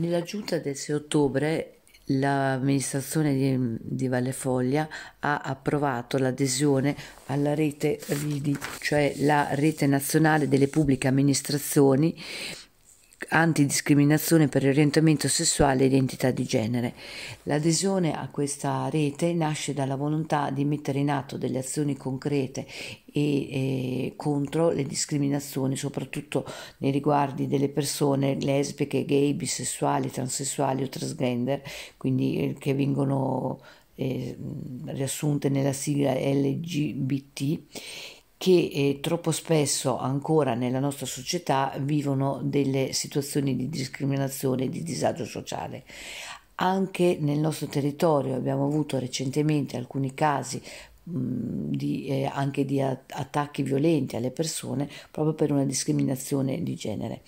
Nella giunta del 6 ottobre l'amministrazione di, di Valle Foglia ha approvato l'adesione alla rete RIDI, cioè la rete nazionale delle pubbliche amministrazioni antidiscriminazione per orientamento sessuale e identità di genere. L'adesione a questa rete nasce dalla volontà di mettere in atto delle azioni concrete e, e eh, contro le discriminazioni, soprattutto nei riguardi delle persone lesbiche, gay, bisessuali, transessuali o transgender, quindi eh, che vengono eh, riassunte nella sigla LGBT che eh, troppo spesso ancora nella nostra società vivono delle situazioni di discriminazione e di disagio sociale. Anche nel nostro territorio abbiamo avuto recentemente alcuni casi di, eh, anche di attacchi violenti alle persone proprio per una discriminazione di genere.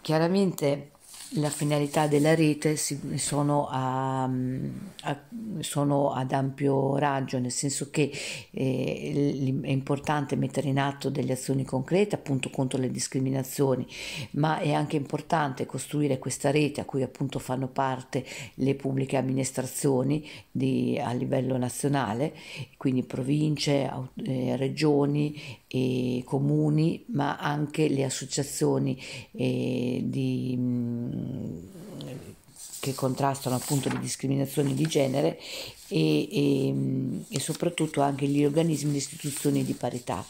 Chiaramente la finalità della rete sono, a, a, sono, ad ampio raggio, nel senso che eh, è importante mettere in atto delle azioni concrete appunto contro le discriminazioni, ma è anche importante costruire questa rete a cui appunto fanno parte le pubbliche amministrazioni di, a livello nazionale, quindi province, eh, regioni e comuni, ma anche le associazioni eh, di che contrastano appunto le discriminazioni di genere e, e, e soprattutto anche gli organismi e le istituzioni di parità.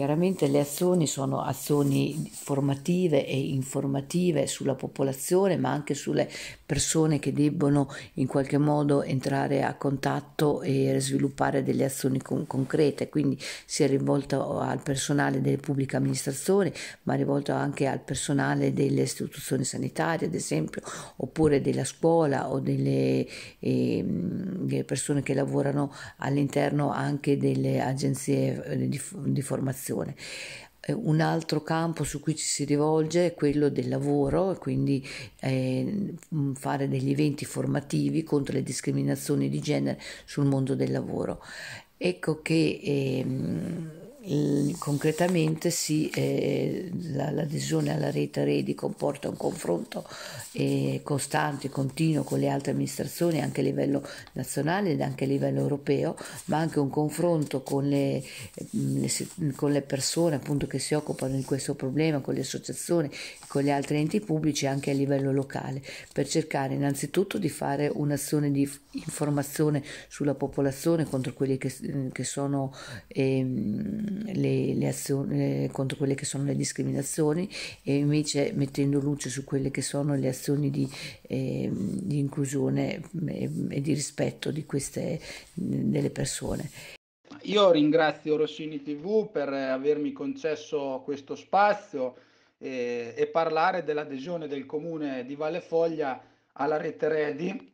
Chiaramente le azioni sono azioni formative e informative sulla popolazione, ma anche sulle persone che debbono in qualche modo entrare a contatto e sviluppare delle azioni con concrete, quindi si è rivolto al personale delle pubbliche amministrazioni, ma è rivolto anche al personale delle istituzioni sanitarie, ad esempio, oppure della scuola o delle, eh, delle persone che lavorano all'interno anche delle agenzie eh, di, di formazione formazione. Eh, un altro campo su cui ci si rivolge è quello del lavoro, quindi eh, mm, fare degli eventi formativi contro le discriminazioni di genere sul mondo del lavoro. Ecco che ehm, eh, concretamente sì, eh, l'adesione alla rete Redi comporta un confronto eh, costante e continuo con le altre amministrazioni anche a livello nazionale ed anche a livello europeo, ma anche un confronto con le, mm, le, con le persone appunto, che si occupano di questo problema, con le associazioni con gli altri enti pubblici anche a livello locale, per cercare innanzitutto di fare un'azione di informazione sulla popolazione contro quelli che, mm, che sono... Eh, le, le azioni contro quelle che sono le discriminazioni e invece mettendo luce su quelle che sono le azioni di, eh, di inclusione e, ehm, e, di rispetto di queste, delle persone. Io ringrazio Rossini TV per avermi concesso questo spazio e, eh, e parlare dell'adesione del comune di Vallefoglia alla rete Redi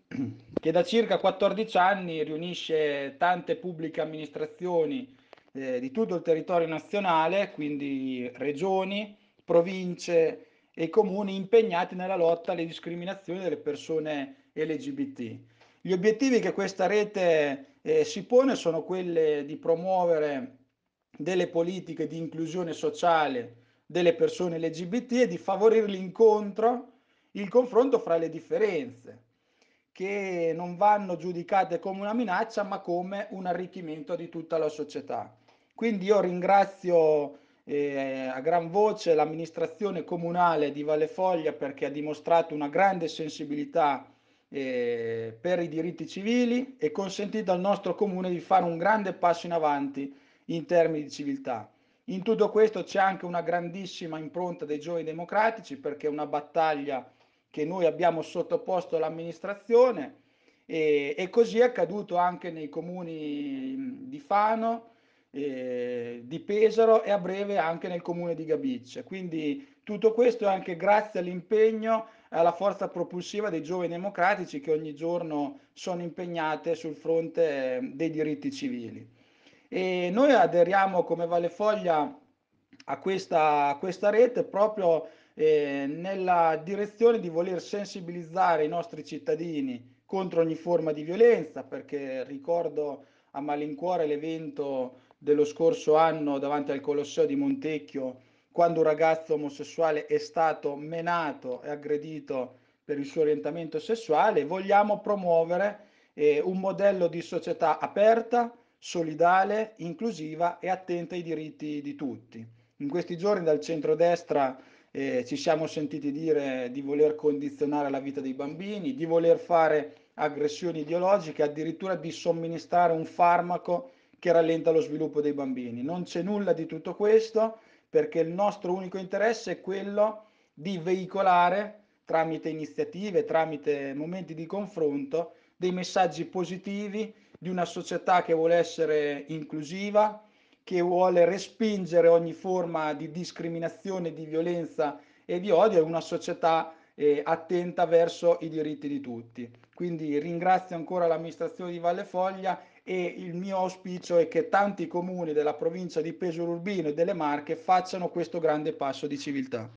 che da circa 14 anni riunisce tante pubbliche amministrazioni eh, di tutto il territorio nazionale, quindi regioni, province e comuni impegnati nella lotta alle discriminazioni delle persone LGBT. Gli obiettivi che questa rete eh, si pone sono quelli di promuovere delle politiche di inclusione sociale delle persone LGBT e di favorire l'incontro, il confronto fra le differenze, che non vanno giudicate come una minaccia ma come un arricchimento di tutta la società. Quindi io ringrazio eh, a gran voce l'amministrazione comunale di Valle Foglia perché ha dimostrato una grande sensibilità eh, per i diritti civili e consentito al nostro comune di fare un grande passo in avanti in termini di civiltà. In tutto questo c'è anche una grandissima impronta dei giovani democratici perché è una battaglia che noi abbiamo sottoposto all'amministrazione e, eh, e così è accaduto anche nei comuni di Fano, eh, di Pesaro e a breve anche nel comune di Gabicce. Quindi tutto questo è anche grazie all'impegno e alla forza propulsiva dei giovani democratici che ogni giorno sono impegnate sul fronte ehm, dei diritti civili. E noi aderiamo come Valle Foglia a questa, a questa rete proprio eh, nella direzione di voler sensibilizzare i nostri cittadini contro ogni forma di violenza, perché ricordo a malincuore l'evento dello scorso anno davanti al Colosseo di Montecchio, quando un ragazzo omosessuale è stato menato e aggredito per il suo orientamento sessuale, vogliamo promuovere eh, un modello di società aperta, solidale, inclusiva e attenta ai diritti di tutti. In questi giorni dal centrodestra eh, ci siamo sentiti dire di voler condizionare la vita dei bambini, di voler fare aggressioni ideologiche, addirittura di somministrare un farmaco che rallenta lo sviluppo dei bambini. Non c'è nulla di tutto questo perché il nostro unico interesse è quello di veicolare tramite iniziative, tramite momenti di confronto, dei messaggi positivi di una società che vuole essere inclusiva, che vuole respingere ogni forma di discriminazione, di violenza e di odio, è una società eh, attenta verso i diritti di tutti. Quindi ringrazio ancora l'amministrazione di Valle Foglia e il mio auspicio è che tanti comuni della provincia di Pesaro Urbino e delle Marche facciano questo grande passo di civiltà.